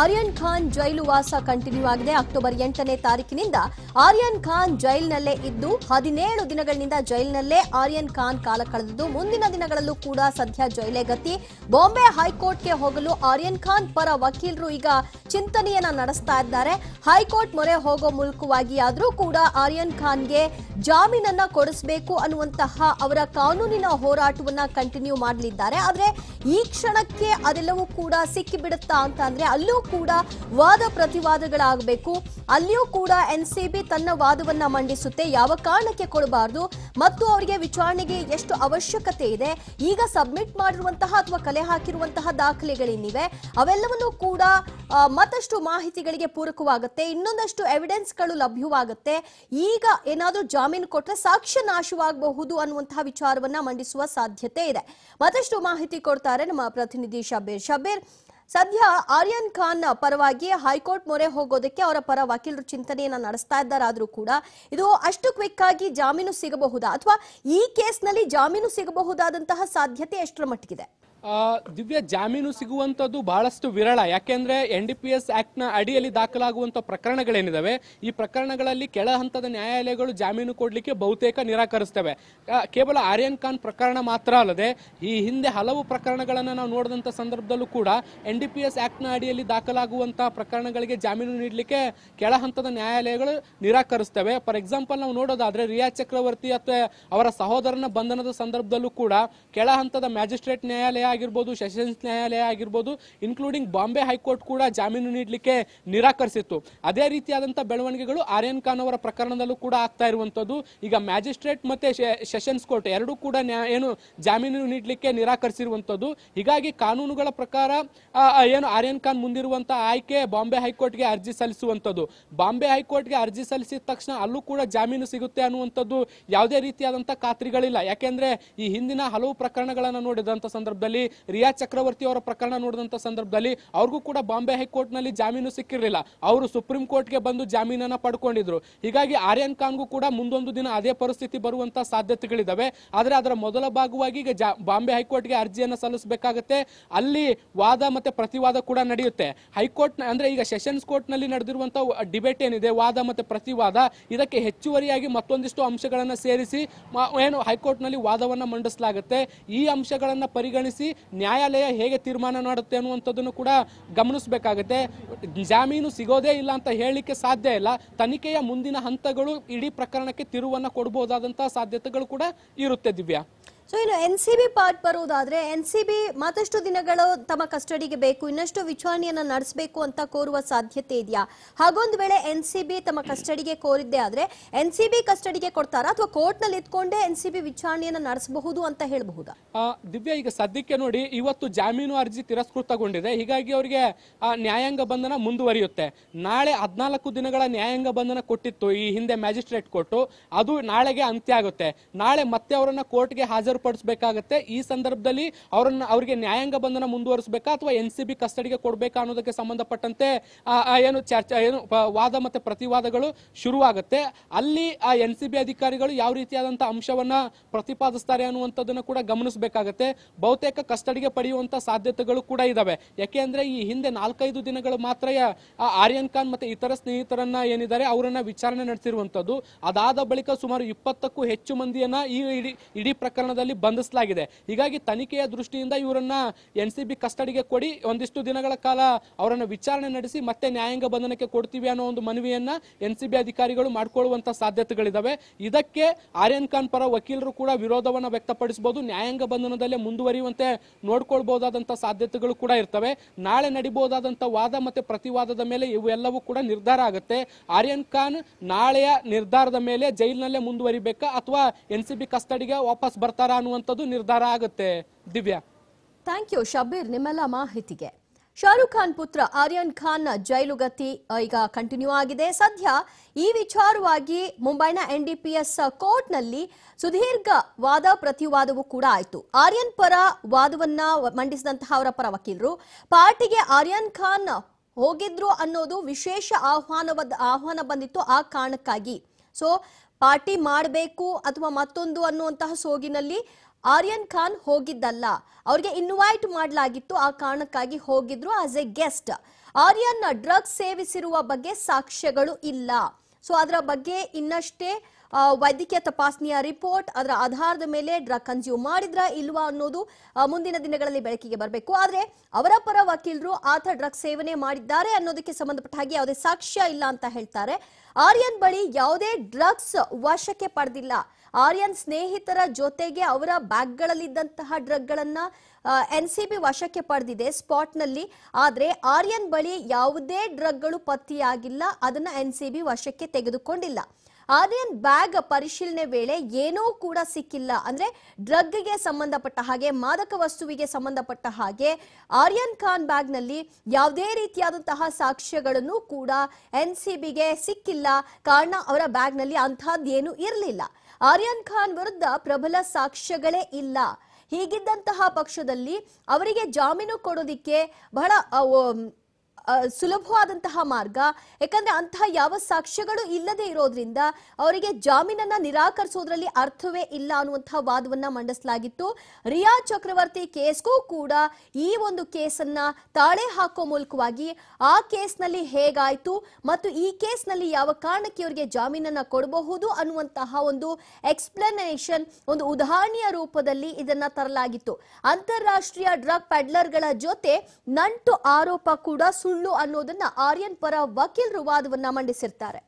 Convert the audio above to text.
ಆರ್ಯನ್ ಖಾನ್ ಜೈಲು ವಾಸ ಕಂಟಿನ್ಯೂ ಆಗಿದೆ ಅಕ್ಟೋಬರ್ ಎಂಟನೇ ತಾರೀಕಿನಿಂದ ಆರ್ಯನ್ ಖಾನ್ ಜೈಲಿನಲ್ಲೇ ಇದ್ದು ಹದಿನೇಳು ದಿನಗಳಿಂದ ಜೈಲಿನಲ್ಲೇ ಆರ್ಯನ್ ಖಾನ್ ಕಾಲ ಕಳೆದಿದ್ದು ಮುಂದಿನ ದಿನಗಳಲ್ಲೂ ಕೂಡ ಸದ್ಯ ಜೈಲೇ ಗತಿ ಬಾಂಬೆ ಹೈಕೋರ್ಟ್ಗೆ ಹೋಗಲು ಆರ್ಯನ್ ಖಾನ್ ಪರ ವಕೀಲರು ಈಗ ಚಿಂತನೆಯನ್ನ ನಡೆಸ್ತಾ ಇದ್ದಾರೆ ಹೈಕೋರ್ಟ್ ಮೊರೆ ಹೋಗೋ ಮೂಲಕವಾಗಿ ಆದರೂ ಕೂಡ ಆರ್ಯನ್ ಖಾನ್ಗೆ ಜಾಮೀನನ್ನ ಕೊಡಿಸಬೇಕು ಅನ್ನುವಂತಹ ಅವರ ಕಾನೂನಿನ ಹೋರಾಟವನ್ನ ಕಂಟಿನ್ಯೂ ಮಾಡಲಿದ್ದಾರೆ ಆದರೆ ಈ ಕ್ಷಣಕ್ಕೆ ಅದೆಲ್ಲವೂ ಕೂಡ ಸಿಕ್ಕಿಬಿಡುತ್ತಾ ಅಂತ ಅಂದ್ರೆ ಅಲ್ಲೂ ಕೂಡ ವಾದ ಪ್ರತಿವಾದಗಳಾಗಬೇಕು ಅಲ್ಲಿಯೂ ಕೂಡ ಎನ್ ಸಿ ಬಿ ತನ್ನ ವಾದವನ್ನ ಮಂಡಿಸುತ್ತೆ ಯಾವ ಕಾರಣಕ್ಕೆ ಕೊಡಬಾರ್ದು ಮತ್ತು ಅವರಿಗೆ ವಿಚಾರಣೆಗೆ ಎಷ್ಟು ಅವಶ್ಯಕತೆ ಇದೆ ಈಗ ಸಬ್ಮಿಟ್ ಮಾಡಿರುವಂತಹ ಅಥವಾ ಕಲೆ ಹಾಕಿರುವಂತಹ ದಾಖಲೆಗಳೇನಿವೆ ಅವೆಲ್ಲವನ್ನೂ ಕೂಡ ಮತ್ತಷ್ಟು ಮಾಹಿತಿಗಳಿಗೆ ಪೂರಕವಾಗುತ್ತೆ ಇನ್ನೊಂದಷ್ಟು ಎವಿಡೆನ್ಸ್ಗಳು ಲಭ್ಯವಾಗುತ್ತೆ ಈಗ ಏನಾದರೂ ಜಾಮೀನು ಕೊಟ್ಟರೆ ಸಾಕ್ಷ್ಯ ನಾಶವಾಗಬಹುದು ಅನ್ನುವಂತಹ ವಿಚಾರವನ್ನ ಮಂಡಿಸುವ ಸಾಧ್ಯತೆ ಇದೆ ಮತ್ತಷ್ಟು ಮಾಹಿತಿ ಕೊಡ್ತಾರೆ ನಮ್ಮ ಪ್ರತಿನಿಧಿ ಶಬೀರ್ ಶಬೀರ್ ಸದ್ಯ ಆರ್ಯನ್ ಖಾನ್ ಪರವಾಗಿ ಹೈಕೋರ್ಟ್ ಮೊರೆ ಹೋಗೋದಕ್ಕೆ ಅವರ ಪರ ವಕೀಲರು ಚಿಂತನೆಯನ್ನ ನಡೆಸ್ತಾ ಇದ್ದಾರಾದ್ರೂ ಕೂಡ ಇದು ಅಷ್ಟು ಕ್ವಿಕ್ ಆಗಿ ಜಾಮೀನು ಸಿಗಬಹುದಾ ಅಥವಾ ಈ ಕೇಸ್ನಲ್ಲಿ ಜಾಮೀನು ಸಿಗಬಹುದಾದಂತಹ ಸಾಧ್ಯತೆ ಎಷ್ಟರ ಮಟ್ಟಿಗಿದೆ ದಿವ್ಯ ಜಾಮೀನು ಸಿಗುವಂಥದ್ದು ಬಹಳಷ್ಟು ವಿರಳ ಯಾಕೆಂದ್ರೆ ಎನ್ ಡಿ ಪಿ ಎಸ್ ಆಕ್ಟ್ನ ಅಡಿಯಲ್ಲಿ ದಾಖಲಾಗುವಂಥ ಪ್ರಕರಣಗಳೇನಿದಾವೆ ಈ ಪ್ರಕರಣಗಳಲ್ಲಿ ಕೆಳ ಹಂತದ ನ್ಯಾಯಾಲಯಗಳು ಜಾಮೀನು ಕೊಡಲಿಕ್ಕೆ ಬಹುತೇಕ ನಿರಾಕರಿಸ್ತವೆ ಕೇವಲ ಆರ್ಯನ್ ಖಾನ್ ಪ್ರಕರಣ ಮಾತ್ರ ಅಲ್ಲದೆ ಈ ಹಿಂದೆ ಹಲವು ಪ್ರಕರಣಗಳನ್ನು ನಾವು ನೋಡಿದಂಥ ಸಂದರ್ಭದಲ್ಲೂ ಕೂಡ ಎನ್ ಡಿ ಪಿ ಎಸ್ ಆಕ್ಟ್ನ ಅಡಿಯಲ್ಲಿ ದಾಖಲಾಗುವಂತಹ ಪ್ರಕರಣಗಳಿಗೆ ಜಾಮೀನು ನೀಡಲಿಕ್ಕೆ ಕೆಳ ಹಂತದ ನ್ಯಾಯಾಲಯಗಳು ನಿರಾಕರಿಸ್ತವೆ ಫಾರ್ ಎಕ್ಸಾಂಪಲ್ ನಾವು ನೋಡೋದಾದ್ರೆ ರಿಯಾ ಚಕ್ರವರ್ತಿ ಅಥವಾ ಅವರ ಸಹೋದರನ ಬಂಧನದ ಸಂದರ್ಭದಲ್ಲೂ ಕೂಡ ಕೆಳ ಹಂತದ ಮ್ಯಾಜಿಸ್ಟ್ರೇಟ್ ನ್ಯಾಯಾಲಯ ಆಗಿರ್ಬೋದು ಸೆಷನ್ಸ್ ನ್ಯಾಯಾಲಯ ಆಗಿರ್ಬೋದು ಇನ್ಕ್ಲೂಡಿಂಗ್ ಬಾಂಬೆ ಹೈಕೋರ್ಟ್ ಕೂಡ ಜಾಮೀನು ನೀಡಲಿಕ್ಕೆ ನಿರಾಕರಿಸಿತ್ತು ಅದೇ ರೀತಿಯಾದಂಥ ಬೆಳವಣಿಗೆಗಳು ಆರ್ಯನ್ ಖಾನ್ ಅವರ ಪ್ರಕರಣದಲ್ಲೂ ಕೂಡ ಆಗ್ತಾ ಇರುವಂಥದ್ದು ಈಗ ಮ್ಯಾಜಿಸ್ಟ್ರೇಟ್ ಮತ್ತು ಸೆಷನ್ಸ್ ಕೋರ್ಟ್ ಎರಡೂ ಕೂಡ ಏನು ಜಾಮೀನು ನೀಡಲಿಕ್ಕೆ ನಿರಾಕರಿಸಿರುವಂಥದ್ದು ಹೀಗಾಗಿ ಕಾನೂನುಗಳ ಪ್ರಕಾರ ಏನು ಆರ್ಯನ್ ಖಾನ್ ಮುಂದಿರುವಂಥ ಆಯ್ಕೆ ಬಾಂಬೆ ಹೈಕೋರ್ಟ್ಗೆ ಅರ್ಜಿ ಸಲ್ಲಿಸುವಂಥದ್ದು ಬಾಂಬೆ ಹೈಕೋರ್ಟ್ಗೆ ಅರ್ಜಿ ಸಲ್ಲಿಸಿದ ತಕ್ಷಣ ಅಲ್ಲೂ ಕೂಡ ಜಾಮೀನು ಸಿಗುತ್ತೆ ಅನ್ನುವಂಥದ್ದು ಯಾವುದೇ ರೀತಿಯಾದಂಥ ಖಾತ್ರಿಗಳಿಲ್ಲ ಯಾಕೆಂದ್ರೆ ಈ ಹಿಂದಿನ ಹಲವು ಪ್ರಕರಣಗಳನ್ನು ನೋಡಿದಂಥ ಸಂದರ್ಭದಲ್ಲಿ ಸಂದರ್ಭದಲ್ಲಿ ರಿಯಾ ಚಕ್ರವರ್ತಿ ಅವರ ಪ್ರಕರಣ ನೋಡಿದಂಥ ಸಂದರ್ಭದಲ್ಲಿ ಅವ್ರಿಗೂ ಕೂಡ ಬಾಂಬೆ ಹೈಕೋರ್ಟ್ನಲ್ಲಿ ಜಾಮೀನು ಸಿಕ್ಕಿರಲಿಲ್ಲ ಅವರು ಸುಪ್ರೀಂ ಕೋರ್ಟ್ಗೆ ಬಂದು ಜಾಮೀನನ್ನ ಪಡ್ಕೊಂಡಿದ್ರು ಹೀಗಾಗಿ ಆರ್ಯನ್ ಖಾನ್ಗೂ ಕೂಡ ಮುಂದೊಂದು ದಿನ ಅದೇ ಪರಿಸ್ಥಿತಿ ಬರುವಂತಹ ಸಾಧ್ಯತೆಗಳಿದ್ದಾವೆ ಆದರೆ ಅದರ ಮೊದಲ ಭಾಗವಾಗಿ ಈಗ ಬಾಂಬೆ ಹೈಕೋರ್ಟ್ಗೆ ಅರ್ಜಿಯನ್ನು ಸಲ್ಲಿಸಬೇಕಾಗುತ್ತೆ ಅಲ್ಲಿ ವಾದ ಮತ್ತೆ ಪ್ರತಿವಾದ ಕೂಡ ನಡೆಯುತ್ತೆ ಹೈಕೋರ್ಟ್ ಅಂದ್ರೆ ಈಗ ಸೆಷನ್ಸ್ ಕೋರ್ಟ್ ನಲ್ಲಿ ನಡೆದಿರುವಂತಹ ಡಿಬೇಟ್ ಏನಿದೆ ವಾದ ಮತ್ತೆ ಪ್ರತಿವಾದ ಇದಕ್ಕೆ ಹೆಚ್ಚುವರಿಯಾಗಿ ಮತ್ತೊಂದಿಷ್ಟು ಅಂಶಗಳನ್ನು ಸೇರಿಸಿ ಏನು ಹೈಕೋರ್ಟ್ ನಲ್ಲಿ ವಾದವನ್ನ ಮಂಡಿಸಲಾಗುತ್ತೆ ಈ ಅಂಶಗಳನ್ನು ಪರಿಗಣಿಸಿ ನ್ಯಾಯಾಲಯ ಹೇಗೆ ತೀರ್ಮಾನ ಮಾಡುತ್ತೆ ಅನ್ನುವಂಥದ್ದನ್ನು ಕೂಡ ಗಮನಿಸಬೇಕಾಗುತ್ತೆ ಜಾಮೀನು ಸಿಗೋದೇ ಇಲ್ಲ ಅಂತ ಹೇಳಲಿಕ್ಕೆ ಸಾಧ್ಯ ಇಲ್ಲ ತನಿಖೆಯ ಮುಂದಿನ ಹಂತಗಳು ಇಡೀ ಪ್ರಕರಣಕ್ಕೆ ತಿರುವನ್ನು ಕೊಡಬಹುದಾದಂತಹ ಸಾಧ್ಯತೆಗಳು ಕೂಡ ಇರುತ್ತೆ ದಿವ್ಯಾ ಸೊ ಇನ್ನು ಎನ್ ಸಿ ಬಿ ಪಾರ್ಟ್ ಬರುವುದಾದ್ರೆ ಎನ್ ಸಿ ಬಿ ಮತ್ತಷ್ಟು ದಿನಗಳು ತಮ್ಮ ಕಸ್ಟಡಿಗೆ ಬೇಕು ಇನ್ನಷ್ಟು ವಿಚಾರಣೆಯನ್ನ ನಡೆಸಬೇಕು ಅಂತ ಕೋರುವ ಸಾಧ್ಯತೆ ಇದೆಯಾ ಹಾಗೊಂದು ವೇಳೆ ಎನ್ ಸಿ ಬಿ ತಮ್ಮ ಕಸ್ಟಡಿಗೆ ಕೋರಿದ್ದೆ ಆದ್ರೆ ಎನ್ ಸಿ ಬಿ ಕಸ್ಟಡಿಗೆ ಕೊಡ್ತಾರಾ ಅಥವಾ ಕೋರ್ಟ್ ನಲ್ಲಿ ಇದ್ಕೊಂಡೇ ಎನ್ ಸಿ ಬಿ ವಿಚಾರಣೆಯನ್ನು ನಡೆಸಬಹುದು ಅಂತ ಹೇಳಬಹುದಾ ದಿವ್ಯಾ ಈಗ ಸದ್ಯಕ್ಕೆ ನೋಡಿ ಇವತ್ತು ಜಾಮೀನು ಅರ್ಜಿ ತಿರಸ್ಕೃತಗೊಂಡಿದೆ ಹೀಗಾಗಿ ಅವರಿಗೆ ನ್ಯಾಯಾಂಗ ಬಂಧನ ಮುಂದುವರಿಯುತ್ತೆ ನಾಳೆ ಹದಿನಾಲ್ಕು ದಿನಗಳ ನ್ಯಾಯಾಂಗ ಬಂಧನ ಕೊಟ್ಟಿತ್ತು ಈ ಹಿಂದೆ ಮ್ಯಾಜಿಸ್ಟ್ರೇಟ್ ಕೊಟ್ಟು ಅದು ನಾಳೆಗೆ ಅಂತ್ಯ ಆಗುತ್ತೆ ನಾಳೆ ಮತ್ತೆ ಅವರನ್ನ ಕೋರ್ಟ್ಗೆ ಹಾಜರು ಪಡಿಸಬೇಕಾಗತ್ತೆ ಈ ಸಂದರ್ಭದಲ್ಲಿ ಅವರನ್ನ ಅವರಿಗೆ ನ್ಯಾಯಾಂಗ ಬಂಧನ ಮುಂದುವರಿಸಬೇಕಾ ಅಥವಾ ಎನ್ ಸಿ ಬಿ ಕಸ್ಟಡಿಗೆ ಕೊಡಬೇಕಾ ಅನ್ನೋದಕ್ಕೆ ಸಂಬಂಧಪಟ್ಟಂತೆ ಏನು ಚರ್ಚೆ ಏನು ವಾದ ಮತ್ತೆ ಪ್ರತಿವಾದಗಳು ಶುರುವಾಗುತ್ತೆ ಅಲ್ಲಿ ಆ ಎನ್ ಸಿ ಬಿ ಅಧಿಕಾರಿಗಳು ಯಾವ ರೀತಿಯಾದಂತಹ ಅಂಶವನ್ನ ಪ್ರತಿಪಾದಿಸ್ತಾರೆ ಅನ್ನುವಂಥದ್ದನ್ನು ಕೂಡ ಗಮನಿಸಬೇಕಾಗತ್ತೆ ಬಹುತೇಕ ಕಸ್ಟಡಿಗೆ ಪಡೆಯುವಂಥ ಸಾಧ್ಯತೆಗಳು ಕೂಡ ಇದ್ದಾವೆ ಯಾಕೆಂದ್ರೆ ಈ ಹಿಂದೆ ನಾಲ್ಕೈದು ದಿನಗಳು ಮಾತ್ರ ಆರ್ಯನ್ ಖಾನ್ ಮತ್ತು ಇತರ ಸ್ನೇಹಿತರನ್ನ ಏನಿದ್ದಾರೆ ಅವರನ್ನು ವಿಚಾರಣೆ ನಡೆಸಿರುವಂಥದ್ದು ಅದಾದ ಬಳಿಕ ಸುಮಾರು ಇಪ್ಪತ್ತಕ್ಕೂ ಹೆಚ್ಚು ಮಂದಿಯನ್ನ ಈ ಇಡೀ ಇಡೀ ಪ್ರಕರಣದಲ್ಲಿ ಬಂಧಿಸಲಾಗಿದೆ ಹೀಗಾಗಿ ತನಿಖೆಯ ದೃಷ್ಟಿಯಿಂದ ಇವರನ್ನ ಎನ್ ಸಿ ಬಿ ಕಸ್ಟಡಿಗೆ ಕೊಡಿ ಒಂದಿಷ್ಟು ದಿನಗಳ ಕಾಲ ಅವರನ್ನ ವಿಚಾರಣೆ ನಡೆಸಿ ಮತ್ತೆ ನ್ಯಾಯಾಂಗ ಬಂಧನಕ್ಕೆ ಕೊಡ್ತೀವಿ ಅನ್ನೋ ಒಂದು ಮನವಿಯನ್ನ ಎನ್ ಸಿ ಬಿ ಅಧಿಕಾರಿಗಳು ಮಾಡಿಕೊಳ್ಳುವಂತ ಸಾಧ್ಯತೆಗಳಿದಾವೆ ಇದಕ್ಕೆ ಆರ್ಯನ್ ಖಾನ್ ಪರ ವಕೀಲರು ಕೂಡ ವಿರೋಧವನ್ನ ವ್ಯಕ್ತಪಡಿಸಬಹುದು ನ್ಯಾಯಾಂಗ ಬಂಧನದಲ್ಲೇ ಮುಂದುವರಿಯುವಂತೆ ನೋಡ್ಕೊಳ್ಬಹುದಾದಂತಹ ಸಾಧ್ಯತೆಗಳು ಕೂಡ ಇರ್ತವೆ ನಾಳೆ ನಡಿಬಹುದಾದಂತಹ ವಾದ ಮತ್ತೆ ಪ್ರತಿವಾದದ ಮೇಲೆ ಇವೆಲ್ಲವೂ ಕೂಡ ನಿರ್ಧಾರ ಆಗುತ್ತೆ ಆರ್ಯನ್ ಖಾನ್ ನಾಳೆಯ ನಿರ್ಧಾರದ ಮೇಲೆ ಜೈಲಿನಲ್ಲೇ ಮುಂದುವರಿಬೇಕಾ ಅಥವಾ ಎನ್ ಸಿ ಬಿ ಕಸ್ಟಡಿಗೆ ವಾಪಸ್ ಬರ್ತಾರ ಅನ್ನುವಂಥದ್ದು ನಿರ್ಧಾರ ಆಗುತ್ತೆ ದಿವ್ಯಾ ಥ್ಯಾಂಕ್ ಯು ಶಬೀರ್ ನಿಮ್ಮೆಲ್ಲ ಮಾಹಿತಿಗೆ ಶಾರುಖ್ ಖಾನ್ ಪುತ್ರ ಆರ್ಯನ್ ಖಾನ್ ಜೈಲುಗತಿ ಈಗ ಕಂಟಿನ್ಯೂ ಆಗಿದೆ ಸದ್ಯ ಈ ವಿಚಾರವಾಗಿ ಮುಂಬೈನ ಎನ್ ಡಿ ಪಿ ಎಸ್ ಕೋರ್ಟ್ನಲ್ಲಿ ಸುದೀರ್ಘ ವಾದ ಪ್ರತಿವಾದವು ಕೂಡ ಆಯಿತು ಆರ್ಯನ್ ಪರ ವಾದವನ್ನ ಮಂಡಿಸಿದಂತಹ ಅವರ ಪರ ವಕೀಲರು ಪಾರ್ಟಿಗೆ ಆರ್ಯನ್ ಖಾನ್ ಹೋಗಿದ್ರು ಅನ್ನೋದು ವಿಶೇಷ ಆಹ್ವಾನ ಆಹ್ವಾನ ಬಂದಿತ್ತು ಆ ಕಾರಣಕ್ಕಾಗಿ ಸೊ ಪಾರ್ಟಿ ಮಾಡಬೇಕು ಅಥವಾ ಮತ್ತೊಂದು ಅನ್ನುವಂತಹ ಸೋಗಿನಲ್ಲಿ ಆರ್ಯನ್ ಖಾನ್ ಹೋಗಿದ್ದಲ್ಲ ಅವರಿಗೆ ಇನ್ವೈಟ್ ಮಾಡಲಾಗಿತ್ತು ಆ ಕಾರಣಕ್ಕಾಗಿ ಹೋಗಿದ್ರು as a guest Aryan drugs ಸೇವಿಸಿರುವ ಬಗ್ಗೆ ಸಾಕ್ಷ್ಯಗಳು ಇಲ್ಲ ಸೊ ಅದರ ಬಗ್ಗೆ ಇನ್ನಷ್ಟೇ ವೈದ್ಯಕೀಯ ತಪಾಸಣೆಯ ರಿಪೋರ್ಟ್ ಅದರ ಆಧಾರದ ಮೇಲೆ ಡ್ರಗ್ ಕನ್ಸ್ಯೂಮ್ ಮಾಡಿದ್ರ ಇಲ್ವಾ ಅನ್ನೋದು ಮುಂದಿನ ದಿನಗಳಲ್ಲಿ ಬೆಳಕಿಗೆ ಬರಬೇಕು ಆದರೆ ಅವರ ಪರ ವಕೀಲರು ಆತ ಡ್ರಗ್ ಸೇವನೆ ಮಾಡಿದ್ದಾರೆ ಅನ್ನೋದಕ್ಕೆ ಸಂಬಂಧಪಟ್ಟ ಹಾಗೆ ಯಾವುದೇ ಸಾಕ್ಷ್ಯ ಇಲ್ಲ ಅಂತ ಹೇಳ್ತಾರೆ ಆರ್ಯನ್ ಬಳಿ ಯಾವುದೇ ಡ್ರಗ್ಸ್ ವಶಕ್ಕೆ ಪಡೆದಿಲ್ಲ ಆರ್ಯನ್ ಸ್ನೇಹಿತರ ಜೊತೆಗೆ ಅವರ ಬ್ಯಾಗ್ಗಳಲ್ಲಿದ್ದಂತಹ ಡ್ರಗ್ಗಳನ್ನು ಎನ್ ಸಿ ಬಿ ವಶಕ್ಕೆ ಪಡೆದಿದೆ ಸ್ಪಾಟ್ನಲ್ಲಿ ಆದರೆ ಆರ್ಯನ್ ಬಳಿ ಯಾವುದೇ ಡ್ರಗ್ಗಳು ಪತ್ತೆಯಾಗಿಲ್ಲ ಅದನ್ನು ಎನ್ ಸಿ ಬಿ ವಶಕ್ಕೆ ತೆಗೆದುಕೊಂಡಿಲ್ಲ ಆರ್ಯನ್ ಬ್ಯಾಗ್ ಪರಿಶೀಲನೆ ವೇಳೆ ಏನೂ ಕೂಡ ಸಿಕ್ಕಿಲ್ಲ ಅಂದ್ರೆ ಡ್ರಗ್ಗೆ ಸಂಬಂಧಪಟ್ಟ ಹಾಗೆ ಮಾದಕ ವಸ್ತುವಿಗೆ ಸಂಬಂಧಪಟ್ಟ ಹಾಗೆ ಆರ್ಯನ್ ಖಾನ್ ಬ್ಯಾಗ್ನಲ್ಲಿ ಯಾವುದೇ ರೀತಿಯಾದಂತಹ ಸಾಕ್ಷ್ಯಗಳನ್ನು ಕೂಡ ಎನ್ ಸಿ ಸಿಕ್ಕಿಲ್ಲ ಕಾರಣ ಅವರ ಬ್ಯಾಗ್ನಲ್ಲಿ ಅಂತಹದ್ದೇನು ಇರಲಿಲ್ಲ ಆರ್ಯನ್ ಖಾನ್ ವಿರುದ್ಧ ಪ್ರಬಲ ಸಾಕ್ಷ್ಯಗಳೇ ಇಲ್ಲ ಹೀಗಿದ್ದಂತಹ ಪಕ್ಷದಲ್ಲಿ ಅವರಿಗೆ ಜಾಮೀನು ಕೊಡೋದಿಕ್ಕೆ ಬಹಳ ಸುಲಭವಾದಂತಹ ಮಾರ್ಗ ಯಾಕಂದ್ರೆ ಅಂತಹ ಯಾವ ಸಾಕ್ಷ್ಯಗಳು ಇಲ್ಲದೆ ಇರೋದ್ರಿಂದ ಅವರಿಗೆ ಜಾಮೀನನ್ನ ನಿರಾಕರಿಸೋದ್ರಲ್ಲಿ ಅರ್ಥವೇ ಇಲ್ಲ ಅನ್ನುವಂತಹ ವಾದವನ್ನ ಮಂಡಿಸಲಾಗಿತ್ತು ರಿಯಾ ಚಕ್ರವರ್ತಿ ಕೇಸ್ಗೂ ಕೂಡ ಈ ಒಂದು ಕೇಸನ್ನ ತಾಳೆ ಹಾಕೋ ಮೂಲಕವಾಗಿ ಆ ಕೇಸ್ನಲ್ಲಿ ಹೇಗಾಯ್ತು ಮತ್ತು ಈ ಕೇಸ್ನಲ್ಲಿ ಯಾವ ಕಾರಣಕ್ಕೆ ಅವರಿಗೆ ಜಾಮೀನನ್ನ ಕೊಡಬಹುದು ಅನ್ನುವಂತಹ ಒಂದು ಎಕ್ಸ್ಪ್ಲನೇಷನ್ ಒಂದು ಉದಾಹರಣೆಯ ರೂಪದಲ್ಲಿ ಇದನ್ನ ತರಲಾಗಿತ್ತು ಅಂತಾರಾಷ್ಟ್ರೀಯ ಡ್ರಗ್ ಪೆಡ್ಲರ್ಗಳ ಜೊತೆ ನಂಟು ಆರೋಪ ಕೂಡ ಸುಳ್ಳು ಸುಳ್ಳು ಅನ್ನೋದನ್ನ ಆರ್ಯನ್ ಪರ ವಕೀಲರು ವಾದವನ್ನ ಮಂಡಿಸಿರ್ತಾರೆ